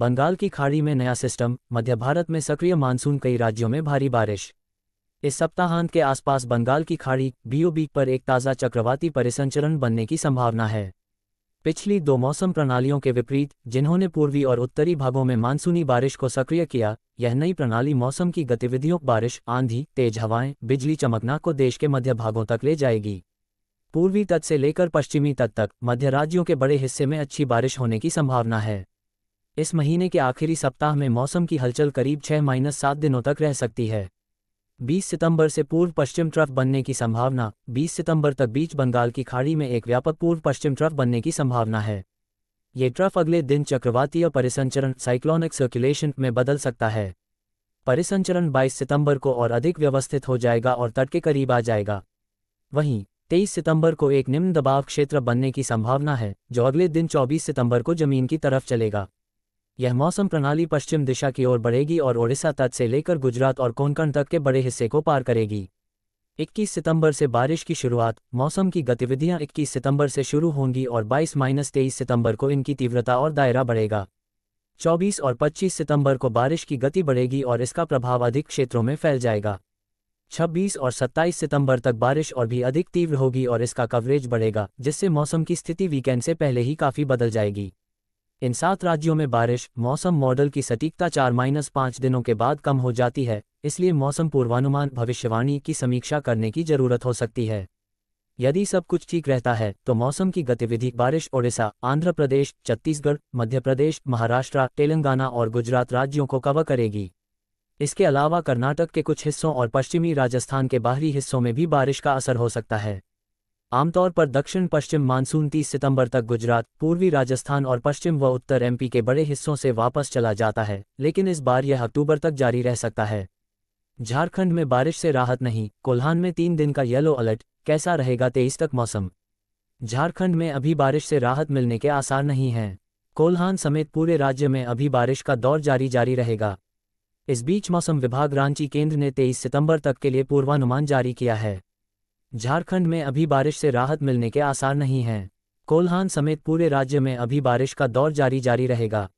बंगाल की खाड़ी में नया सिस्टम मध्य भारत में सक्रिय मानसून कई राज्यों में भारी बारिश इस सप्ताहांत के आसपास बंगाल की खाड़ी बीओबी पर एक ताज़ा चक्रवाती परिसंचरण बनने की संभावना है पिछली दो मौसम प्रणालियों के विपरीत जिन्होंने पूर्वी और उत्तरी भागों में मानसूनी बारिश को सक्रिय किया यह नई प्रणाली मौसम की गतिविधियों बारिश आंधी तेज हवाएं बिजली चमकना को देश के मध्य भागों तक ले जाएगी पूर्वी तट से लेकर पश्चिमी तट तक मध्य राज्यों के बड़े हिस्से में अच्छी बारिश होने की संभावना है इस महीने के आखिरी सप्ताह में मौसम की हलचल करीब छह माइनस सात दिनों तक रह सकती है 20 सितंबर से पूर्व पश्चिम ट्रफ बनने की संभावना 20 सितंबर तक बीच बंगाल की खाड़ी में एक व्यापक पूर्व पश्चिम ट्रफ बनने की संभावना है ये ट्रफ अगले दिन चक्रवातीय परिसंचरण साइक्लोनिक सर्कुलेशन में बदल सकता है परिसंचरण 22 सितंबर को और अधिक व्यवस्थित हो जाएगा और तट के करीब आ जाएगा वहीं 23 सितंबर को एक निम्न दबाव क्षेत्र बनने की संभावना है जो अगले दिन 24 सितंबर को जमीन की तरफ चलेगा यह मौसम प्रणाली पश्चिम दिशा की ओर बढ़ेगी और ओडिशा तट से लेकर गुजरात और कोंकण तक के बड़े हिस्से को पार करेगी 21 सितंबर से बारिश की शुरुआत मौसम की गतिविधियां 21 सितंबर से शुरू होंगी और 22 माइनस तेईस सितंबर को इनकी तीव्रता और दायरा बढ़ेगा 24 और 25 सितंबर को बारिश की गति बढ़ेगी और इसका प्रभाव अधिक क्षेत्रों में फैल जाएगा 26 और 27 सितंबर तक बारिश और भी अधिक तीव्र होगी और इसका कवरेज बढ़ेगा जिससे मौसम की स्थिति वीकेंड से पहले ही काफ़ी बदल जाएगी इन सात राज्यों में बारिश मौसम मॉडल की सटीकता चार माइनस पाँच दिनों के बाद कम हो जाती है इसलिए मौसम पूर्वानुमान भविष्यवाणी की समीक्षा करने की जरूरत हो सकती है यदि सब कुछ ठीक रहता है तो मौसम की गतिविधि बारिश ओडिशा आंध्र प्रदेश छत्तीसगढ़ मध्य प्रदेश महाराष्ट्र तेलंगाना और गुजरात राज्यों को कवर करेगी इसके अलावा कर्नाटक के कुछ हिस्सों और पश्चिमी राजस्थान के बाहरी हिस्सों में भी बारिश का असर हो सकता है आमतौर पर दक्षिण पश्चिम मानसून 30 सितंबर तक गुजरात पूर्वी राजस्थान और पश्चिम व उत्तर एमपी के बड़े हिस्सों से वापस चला जाता है लेकिन इस बार यह अक्टूबर तक जारी रह सकता है झारखंड में बारिश से राहत नहीं कोल्हान में तीन दिन का येलो अलर्ट कैसा रहेगा तेईस तक मौसम झारखंड में अभी बारिश से राहत मिलने के आसार नहीं हैं कोल्हान समेत पूरे राज्य में अभी बारिश का दौर जारी जारी रहेगा इस बीच मौसम विभाग रांची केंद्र ने तेईस सितंबर तक के लिए पूर्वानुमान जारी किया है झारखंड में अभी बारिश से राहत मिलने के आसार नहीं हैं कोल्हान समेत पूरे राज्य में अभी बारिश का दौर जारी जारी रहेगा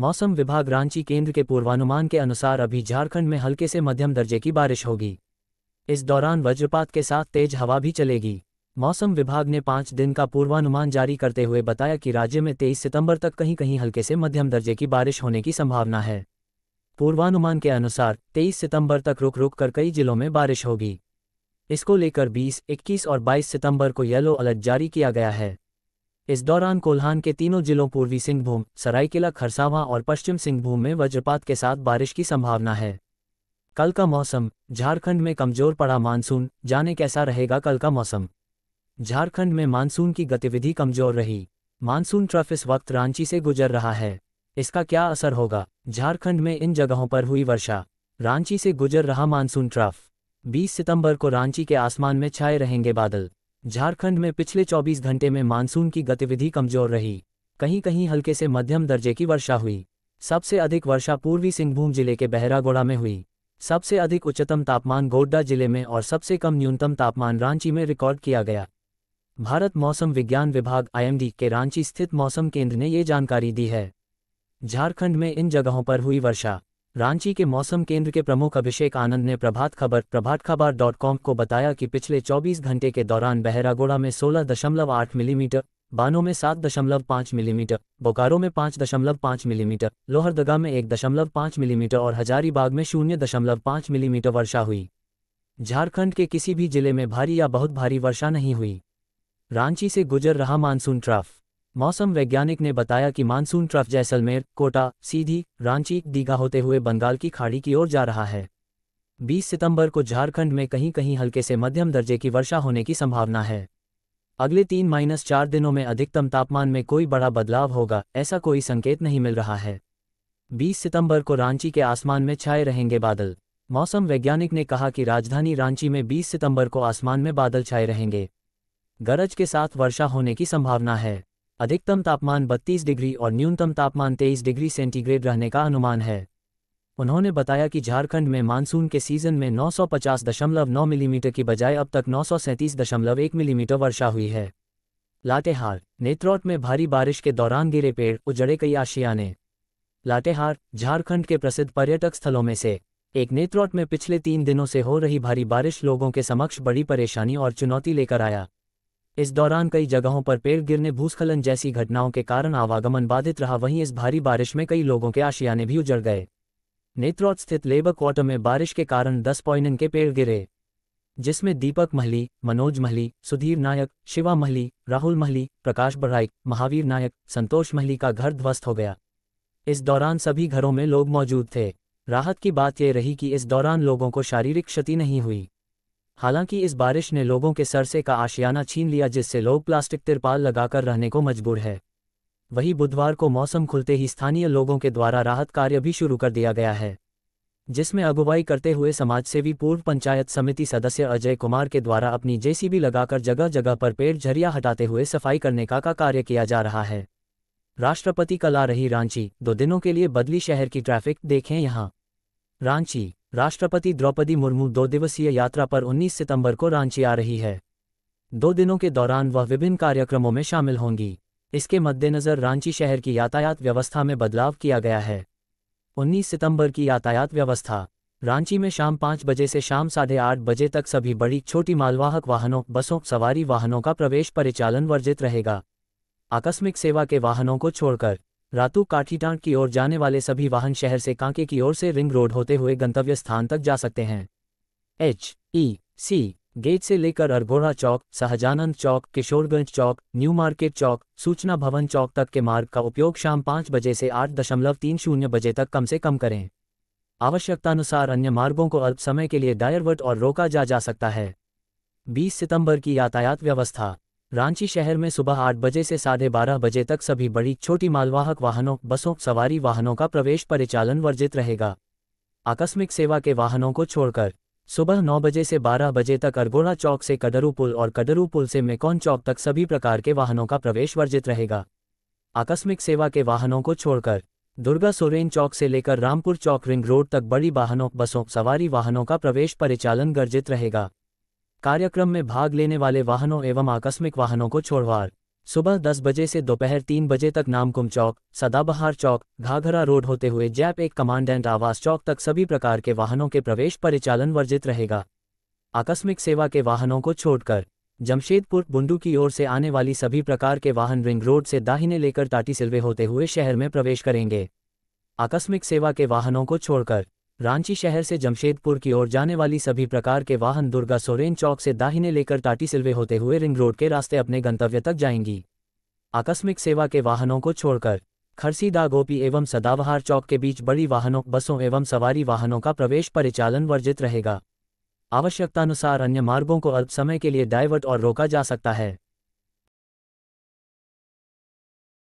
मौसम विभाग रांची केंद्र के पूर्वानुमान के अनुसार अभी झारखंड में हल्के से मध्यम दर्जे की बारिश होगी इस दौरान वज्रपात के साथ तेज हवा भी चलेगी मौसम विभाग ने पाँच दिन का पूर्वानुमान जारी करते हुए बताया कि राज्य में तेईस सितंबर तक कहीं कहीं हल्के से मध्यम दर्जे की बारिश होने की संभावना है पूर्वानुमान के अनुसार तेईस सितंबर तक रुक रुक कर कई जिलों में बारिश होगी इसको लेकर 20, 21 और 22 सितंबर को येलो अलर्ट जारी किया गया है इस दौरान कोल्हान के तीनों जिलों पूर्वी सिंहभूम सरायकेला खरसावां और पश्चिम सिंहभूम में वज्रपात के साथ बारिश की संभावना है कल का मौसम झारखंड में कमजोर पड़ा मानसून जाने कैसा रहेगा कल का मौसम झारखंड में मानसून की गतिविधि कमजोर रही मानसून ट्रफ इस वक्त रांची से गुजर रहा है इसका क्या असर होगा झारखंड में इन जगहों पर हुई वर्षा रांची से गुजर रहा मानसून ट्रफ 20 सितंबर को रांची के आसमान में छाए रहेंगे बादल झारखंड में पिछले 24 घंटे में मानसून की गतिविधि कमजोर रही कहीं कहीं हल्के से मध्यम दर्जे की वर्षा हुई सबसे अधिक वर्षा पूर्वी सिंहभूम जिले के बहरागोड़ा में हुई सबसे अधिक उच्चतम तापमान गोड्डा जिले में और सबसे कम न्यूनतम तापमान रांची में रिकॉर्ड किया गया भारत मौसम विज्ञान विभाग आईएमडी के रांची स्थित मौसम केंद्र ने ये जानकारी दी है झारखंड में इन जगहों पर हुई वर्षा रांची के मौसम केंद्र के प्रमुख अभिषेक आनंद ने प्रभात खबर प्रभात खबर डॉट कॉम को बताया कि पिछले 24 घंटे के दौरान बहरागोड़ा में 16.8 मिलीमीटर बानो में 7.5 मिलीमीटर बोकारो में 5.5 मिलीमीटर लोहरदगा में 1.5 मिलीमीटर और हजारीबाग में 0.5 मिलीमीटर वर्षा हुई झारखंड के किसी भी जिले में भारी या बहुत भारी वर्षा नहीं हुई रांची से गुजर रहा मानसून ट्राफ मौसम वैज्ञानिक ने बताया कि मानसून ट्रफ जैसलमेर कोटा सीधी रांची दीघा होते हुए बंगाल की खाड़ी की ओर जा रहा है 20 सितंबर को झारखंड में कहीं कहीं हल्के से मध्यम दर्जे की वर्षा होने की संभावना है अगले तीन माइनस चार दिनों में अधिकतम तापमान में कोई बड़ा बदलाव होगा ऐसा कोई संकेत नहीं मिल रहा है 20 सितंबर को रांची के आसमान में छाए रहेंगे बादल मौसम वैज्ञानिक ने कहा कि राजधानी रांची में 20 सितंबर को आसमान में बादल छाए रहेंगे गरज के साथ वर्षा होने की संभावना है अधिकतम तापमान 32 डिग्री और न्यूनतम तापमान 23 डिग्री सेंटीग्रेड रहने का अनुमान है उन्होंने बताया कि झारखंड में मानसून के सीजन में 950.9 मिलीमीटर की बजाय अब तक 937.1 मिलीमीटर वर्षा हुई है लातेहार नेत्रौट में भारी बारिश के दौरान गिरे पेड़ उजड़े कई आशियाने लातेहार झारखंड के प्रसिद्ध पर्यटक स्थलों में से एक नेत्रौट में पिछले तीन दिनों से हो रही भारी बारिश लोगों के समक्ष बड़ी परेशानी और चुनौती लेकर आया इस दौरान कई जगहों पर पेड़ गिरने भूस्खलन जैसी घटनाओं के कारण आवागमन बाधित रहा वहीं इस भारी बारिश में कई लोगों के आशियाने भी उजड़ गए नेत्रोत स्थित लेबर क्वार्टर में बारिश के कारण दस पॉइनन के पेड़ गिरे जिसमें दीपक महली मनोज महली सुधीर नायक शिवा महली राहुल महली प्रकाश बराइक महावीर नायक संतोष महली का घर ध्वस्त हो गया इस दौरान सभी घरों में लोग मौजूद थे राहत की बात यह रही कि इस दौरान लोगों को शारीरिक क्षति नहीं हुई हालांकि इस बारिश ने लोगों के सरसे का आशियाना छीन लिया जिससे लोग प्लास्टिक तिरपाल लगाकर रहने को मजबूर है वहीं बुधवार को मौसम खुलते ही स्थानीय लोगों के द्वारा राहत कार्य भी शुरू कर दिया गया है जिसमें अगुवाई करते हुए समाजसेवी पूर्व पंचायत समिति सदस्य अजय कुमार के द्वारा अपनी जेसीबी लगाकर जगह जगह पर पेड़ झरिया हटाते हुए सफाई करने का, का कार्य किया जा रहा है राष्ट्रपति कला रही रांची दो दिनों के लिए बदली शहर की ट्रैफिक देखें यहाँ रांची राष्ट्रपति द्रौपदी मुर्मू दो दिवसीय यात्रा पर 19 सितंबर को रांची आ रही है दो दिनों के दौरान वह विभिन्न कार्यक्रमों में शामिल होंगी इसके मद्देनज़र रांची शहर की यातायात व्यवस्था में बदलाव किया गया है 19 सितंबर की यातायात व्यवस्था रांची में शाम पाँच बजे से शाम साढ़े आठ बजे तक सभी बड़ी छोटी मालवाहक वाहनों बसों सवारी वाहनों का प्रवेश परिचालन वर्जित रहेगा आकस्मिक सेवा के वाहनों को छोड़कर रातू काठीटांड की ओर जाने वाले सभी वाहन शहर से कांके की ओर से रिंग रोड होते हुए गंतव्य स्थान तक जा सकते हैं H E e, C gate से लेकर अरबोरा चौक सहजानंद चौक किशोरगंज चौक न्यू मार्केट चौक सूचना भवन चौक तक के मार्ग का उपयोग शाम पाँच बजे से आठ दशमलव तीन शून्य बजे तक कम से कम करें आवश्यकतानुसार अन्य मार्गों को अल्प समय के लिए डायरवर्ट और रोका जा जा सकता है 20 सितंबर की यातायात व्यवस्था रांची शहर में सुबह आठ बजे से साढ़े बारह बजे तक सभी बड़ी छोटी मालवाहक वाहनों बसों सवारी वाहनों का प्रवेश परिचालन वर्जित रहेगा आकस्मिक सेवा के वाहनों को छोड़कर सुबह नौ बजे से बारह बजे तक अरगोड़ा चौक से कडरू पुल और कडरू पुल से मेकॉन चौक तक सभी प्रकार के वाहनों का प्रवेश वर्जित रहेगा आकस्मिक सेवा के वाहनों को छोड़कर दुर्गा सोरेन चौक से लेकर रामपुर चौक रिंग रोड तक बड़ी वाहनों बसों सवारी वाहनों का प्रवेश परिचालन गर्जित रहेगा कार्यक्रम में भाग लेने वाले वाहनों एवं आकस्मिक वाहनों को छोड़वार सुबह दस बजे से दोपहर तीन बजे तक नामकुम चौक सदाबहार चौक घाघरा रोड होते हुए जैप एक कमांडेंट आवास चौक तक सभी प्रकार के वाहनों के प्रवेश परिचालन वर्जित रहेगा आकस्मिक सेवा के वाहनों को छोड़कर जमशेदपुर बुंडू की ओर से आने वाली सभी प्रकार के वाहन रिंग रोड से दाहिने लेकर ताटी सिल्वे होते हुए शहर में प्रवेश करेंगे आकस्मिक सेवा के वाहनों को छोड़कर रांची शहर से जमशेदपुर की ओर जाने वाली सभी प्रकार के वाहन दुर्गा सोरेन चौक से दाहिने लेकर टाटी सिल्वे होते हुए रिंग रोड के रास्ते अपने गंतव्य तक जाएंगी आकस्मिक सेवा के वाहनों को छोड़कर खरसीदा गोपी एवं सदाबहार चौक के बीच बड़ी वाहनों बसों एवं सवारी वाहनों का प्रवेश परिचालन वर्जित रहेगा आवश्यकतानुसार अन्य मार्गों को अल्प समय के लिए डाइवर्ट और रोका जा सकता है